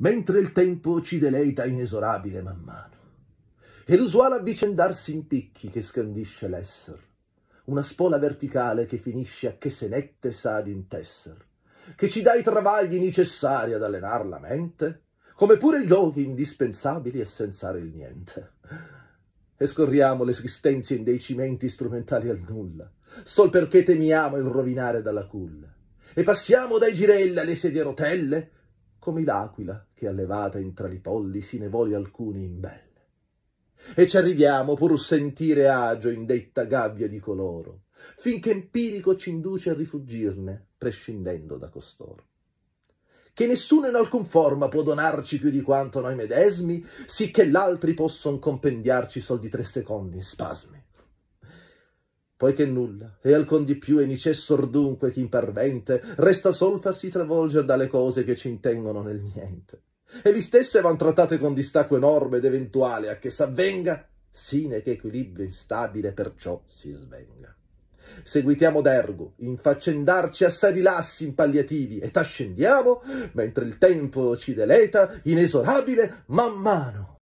mentre il tempo ci deleita inesorabile man mano. E l'usuale avvicendarsi in picchi che scandisce l'esser, una spola verticale che finisce a che se nette sa d'intesser, che ci dà i travagli necessari ad allenar la mente, come pure i giochi indispensabili e senz'are il niente. E scorriamo l'esistenza in dei cimenti strumentali al nulla, sol perché temiamo il rovinare dalla culla. E passiamo dai girelli alle sedie rotelle, come l'aquila che allevata intra i polli si ne voli alcuni in belle. E ci arriviamo pur sentire agio in detta gabbia di coloro, finché empirico ci induce a rifuggirne, prescindendo da costoro. Che nessuno in alcun forma può donarci più di quanto noi medesmi, sicché l'altri posson compendiarci sol di tre secondi in spasmi poiché nulla, e alcun di più è nicessor dunque chi imparvente, resta sol farsi travolgere dalle cose che ci intengono nel niente. E li stesse van trattate con distacco enorme ed eventuale a che s'avvenga, sine che equilibrio instabile perciò si svenga. Seguitiamo d'ergo, infaccendarci assai rilassi in palliativi, e t'ascendiamo, mentre il tempo ci deleta, inesorabile, man mano.